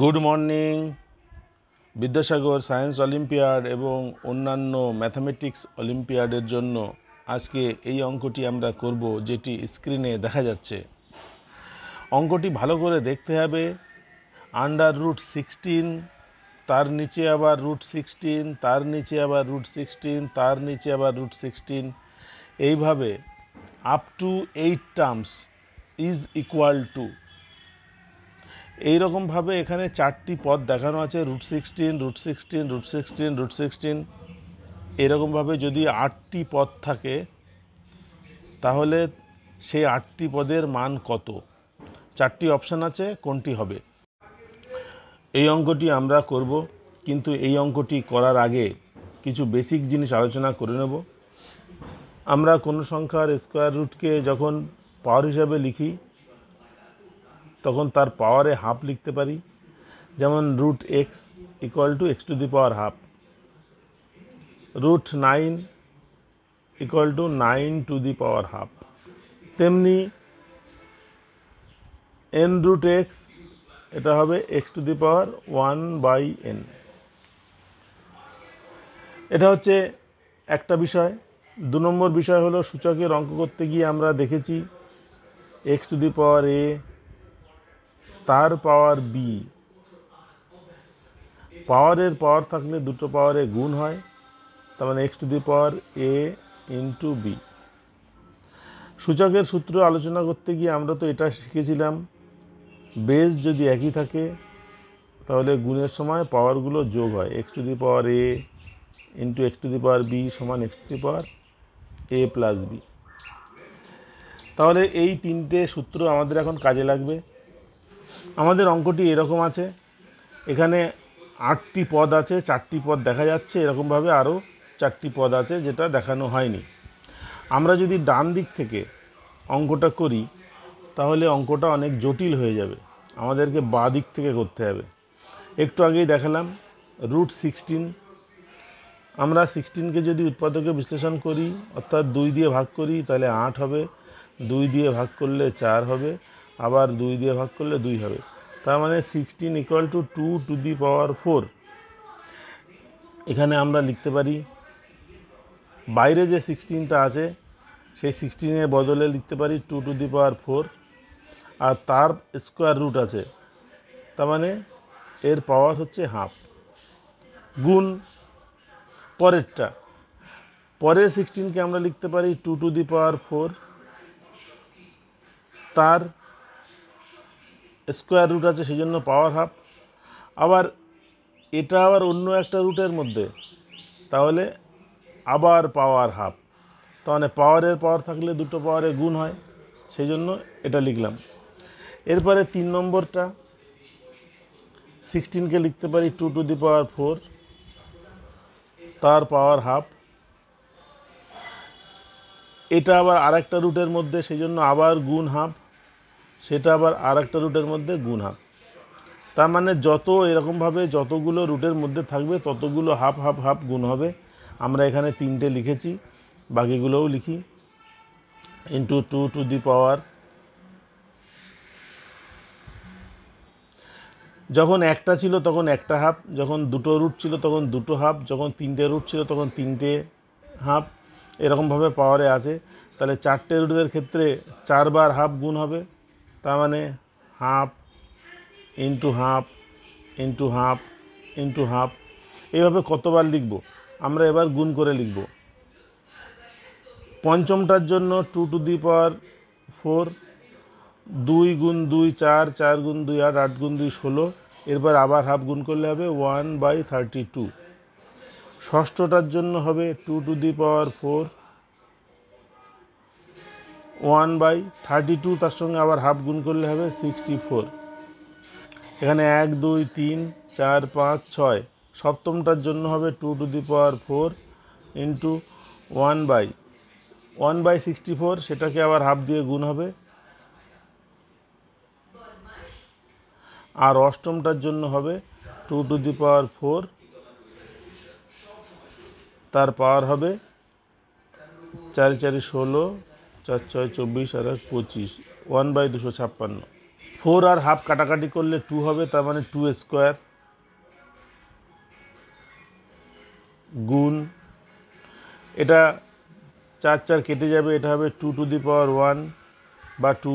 good morning Vidyasagar science olympiad এবং অন্যান্য mathematics অলিম্পিয়াডের জন্য আজকে এই অঙ্কটি আমরা করব যেটি স্ক্রিনে দেখা যাচ্ছে অঙ্কটি ভালো করে দেখতে হবে আন্ডার রুট সিক্সটিন তার নিচে আবার রুট সিক্সটিন তার নিচে আবার রুট সিক্সটিন তার নিচে আবার রুট সিক্সটিন এইভাবে up to eight terms is equal to এই রকমভাবে এখানে চারটি পথ দেখানো আছে root sixteen root sixteen root sixteen root sixteen এরকমভাবে যদি আটটি পদ থাকে তাহলে সেই আটটি পদের মান কত চারটি অপশান আছে কোনটি হবে এই অঙ্কটি আমরা করব কিন্তু এই অঙ্কটি করার আগে কিছু বেসিক জিনিস আলোচনা করে নেব আমরা কোনো সংখ্যার স্কোয়ার রুটকে যখন পাওয়ার হিসাবে লিখি তখন তার পাওয়ারে হাফ লিখতে পারি যেমন root x equal to x to the power half root nine equal to nine to the power half তেমনি এন রুট এক্স এটা হবে x to the power one by n এটা হচ্ছে একটা বিষয় দু নম্বর বিষয় হলো সূচকের অঙ্ক করতে গিয়ে আমরা দেখেছি এক্স টু দি পাওয়ার এ তার পাওয়ার বি পাওয়ারের পাওয়ার থাকলে দুটো পাওয়ারে গুণ হয় তার মানে x to the power a into b সূচকের সূত্র আলোচনা করতে গিয়ে আমরা তো এটা শিখেছিলাম বেস যদি একই থাকে তাহলে গুণের সময় পাওয়ারগুলো যোগ হয় x to the power a into x to the power b সমান x to the power a plus b তাহলে এই তিনটে সূত্র আমাদের এখন কাজে লাগবে আমাদের অঙ্কটি এরকম আছে এখানে আটটি পদ আছে চারটি পদ দেখা যাচ্ছে এরকমভাবে আরও চারটি পদ আছে যেটা দেখানো হয়নি আমরা যদি ডান দিক থেকে অঙ্কটা করি তাহলে অঙ্কটা অনেক জটিল হয়ে যাবে আমাদেরকে বা দিক থেকে করতে হবে একটু আগেই দেখালাম রুট সিক্সটিন আমরা সিক্সটিনকে যদি উৎপাদকে বিশ্লেষণ করি অর্থাৎ দুই দিয়ে ভাগ করি তাহলে আট হবে দুই দিয়ে ভাগ করলে চার হবে আবার দুই দিয়ে ভাগ করলে দুই হবে তার মানে sixteen equal to two to the power four এখানে আমরা লিখতে পারি বাইরে যে সিক্সটিনটা আছে সেই সিক্সটিনের বদলে লিখতে পারি two to the power four আর তার স্কোয়ার রুট আছে তার মানে এর পাওয়ার হচ্ছে হাফ গুণ পরেরটা পরের সিক্সটিনকে আমরা লিখতে পারি two to the power four তার স্কোয়ার রুট আছে সেই জন্য পাওয়ার হাফ আবার এটা আবার অন্য একটা রুটের মধ্যে তাহলে আবার পাওয়ার হাফ তাহলে পাওয়ারের পাওয়ার থাকলে দুটো পাওয়ারে গুণ হয় সেই জন্য এটা লিখলাম এরপরে তিন নম্বরটা সিক্সটিনকে লিখতে পারি two to the power four তার পাওয়ার হাফ এটা আবার আরেকটা রুটের মধ্যে সেই জন্য আবার গুণ হাফ সেটা আবার আর একটা রুটের মধ্যে গুণ হাফ তার মানে যত এরকমভাবে যতগুলো রুটের মধ্যে থাকবে ততগুলো হাফ হাফ হাফ গুণ হবে আমরা এখানে তিনটে লিখেছি বাকিগুলোও লিখি into two to the power যখন একটা ছিল তখন একটা হাফ যখন দুটো রুট ছিল তখন দুটো হাফ যখন তিনটে রুট ছিল তখন তিনটে হাফ এরকমভাবে পাওয়ারে আছে তাহলে চারটে রুটের ক্ষেত্রে চারবার হাফ গুণ হবে তার মানে half into half into half into half এইভাবে কতবার লিখব আমরা এবার গুণ করে লিখব পঞ্চমটার জন্য two to the power four দুই গুণ দুই চার চার গুণ দুই আট আট গুণ দুই ষোলো এরপর আবার হাফ গুণ করলে হবে ওয়ান বাই থার্টি টু ষষ্ঠটার জন্য হবে two to the power four one by thirty two তার সঙ্গে আবার হাফ গুণ করলে হবে সিক্সটি ফোর এখানে এক দুই তিন চার পাঁচ ছয় সপ্তমটার জন্য হবে two to the power four into one by one by sixty four সেটাকে আবার হাফ দিয়ে গুণ হবে আর অষ্টমটার জন্য হবে two to the power four তার পাওয়ার হবে চারি চারি ষোলো চার ছয় চব্বিশ আর এক পঁচিশ ওয়ান বাই দুশো ছাপ্পান্ন ফোর আর হাফ কাটাকাটি করলে টু হবে তার মানে টু স্কোয়ার গুণ এটা চার চার কেটে যাবে এটা হবে two to the power one বা টু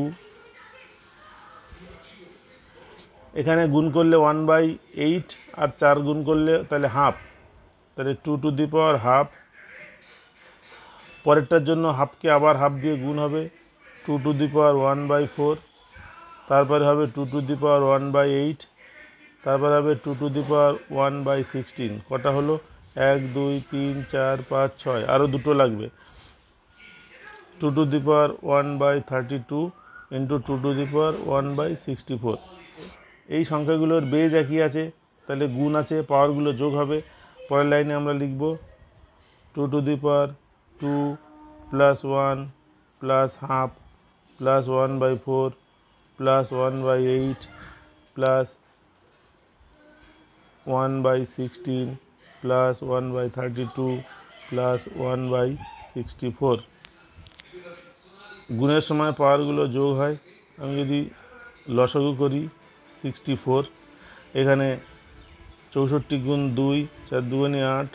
এখানে গুণ করলে ওয়ান বাই এইট আর চার গুণ করলে তাহলে হাফ তাহলে two to the power half পরেরটার জন্য হাফকে আবার হাফ দিয়ে গুণ হবে two to the power one by four তারপরে হবে two to the power one by eight তারপরে হবে two to the power one by sixteen কটা হলো এক দুই তিন চার পাঁচ ছয় আরও দুটো লাগবে two to the power one by thirty two into two to the power one by sixty four এই সংখ্যাগুলোর বেজ একই আছে তাহলে গুণ আছে পাওয়ারগুলো যোগ হবে পরের লাইনে আমরা লিখব two to the power 2 plus 1 plus half plus 1 by 4 plus 1 by 8 plus 1 by 16 plus 1 by 32 plus 1 by 64 গুণের সময় পাওয়ারগুলো যোগ হয় আমি যদি লসাগু করি সিক্সটি ফোর এখানে চৌষট্টি গুণ দুই চার দুগুণে আট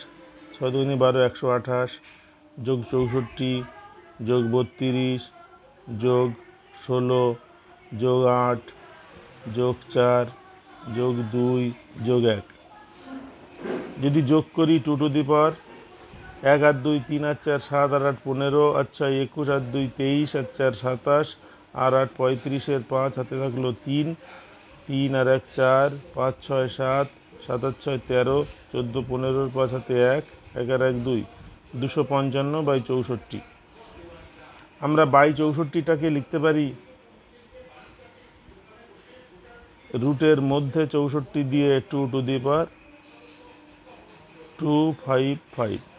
ছয় দুগুণে বারো একশো আঠাশ যোগ চৌষট্টি যোগ বত্রিশ যোগ ষোলো যোগ আট যোগ চার যোগ দুই যোগ এক যদি যোগ করি টু টু দি পাওয়ার এক আট দুই তিন আট চার সাত আট আট পনেরো আট ছয় একুশ আট দুই তেইশ আর চার সাতাশ আর আট পঁয়ত্রিশের পাঁচ হাতে থাকলো তিন তিন আর এক চার পাঁচ ছয় সাত সাত আট ছয় তেরো চোদ্দো পনেরোর পাঁচ হাতে এক এক আর এক দুই দুশো পঞ্চান্ন বাই চৌষট্টি আমরা বাই চৌষট্টিটাকে লিখতে পারি রুটের মধ্যে চৌষট্টি দিয়ে two to the power two five five